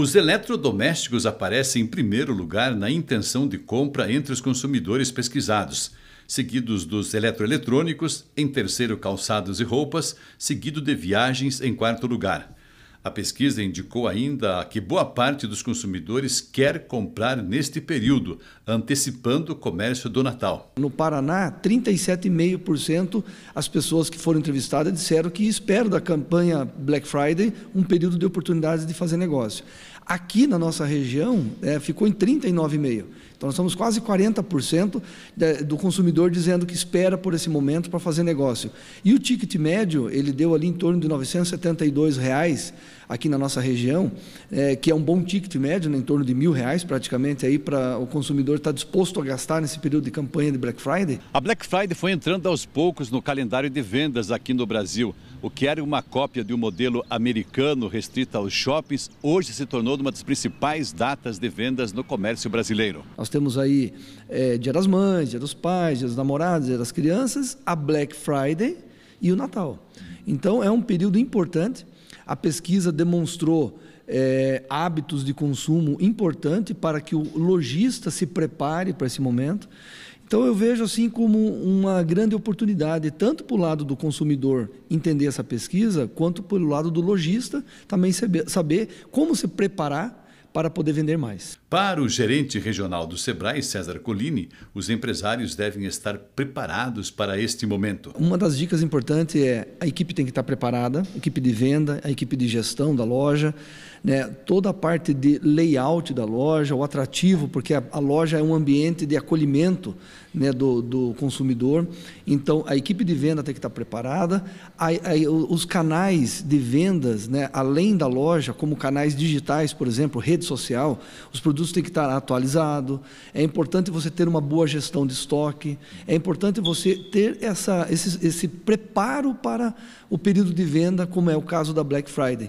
Os eletrodomésticos aparecem em primeiro lugar na intenção de compra entre os consumidores pesquisados, seguidos dos eletroeletrônicos, em terceiro calçados e roupas, seguido de viagens em quarto lugar. A pesquisa indicou ainda que boa parte dos consumidores quer comprar neste período, antecipando o comércio do Natal. No Paraná, 37,5% as pessoas que foram entrevistadas disseram que esperam da campanha Black Friday um período de oportunidades de fazer negócio. Aqui na nossa região, é, ficou em 39,5%. Então, nós somos quase 40% do consumidor dizendo que espera por esse momento para fazer negócio. E o ticket médio, ele deu ali em torno de R$ 972 reais aqui na nossa região, é, que é um bom ticket médio, né, em torno de mil reais praticamente, aí para o consumidor estar tá disposto a gastar nesse período de campanha de Black Friday. A Black Friday foi entrando aos poucos no calendário de vendas aqui no Brasil. O que era uma cópia de um modelo americano restrito aos shoppings, hoje se tornou uma das principais datas de vendas no comércio brasileiro. Nós nós temos aí é, Dia das Mães, Dia dos Pais, Dia dos Namorados, Dia das Crianças, a Black Friday e o Natal. Então é um período importante. A pesquisa demonstrou é, hábitos de consumo importante para que o lojista se prepare para esse momento. Então eu vejo assim como uma grande oportunidade, tanto para o lado do consumidor entender essa pesquisa, quanto pelo lado do lojista também saber, saber como se preparar para poder vender mais. Para o gerente regional do Sebrae, César Colini, os empresários devem estar preparados para este momento. Uma das dicas importantes é a equipe tem que estar preparada, a equipe de venda, a equipe de gestão da loja, né, toda a parte de layout da loja, o atrativo, porque a, a loja é um ambiente de acolhimento né, do, do, consumidor. Então, a equipe de venda tem que estar preparada, a, a, os canais de vendas, né, além da loja, como canais digitais, por exemplo, rede social, os produtos produto tem que estar atualizado, é importante você ter uma boa gestão de estoque, é importante você ter essa, esse, esse preparo para o período de venda, como é o caso da Black Friday.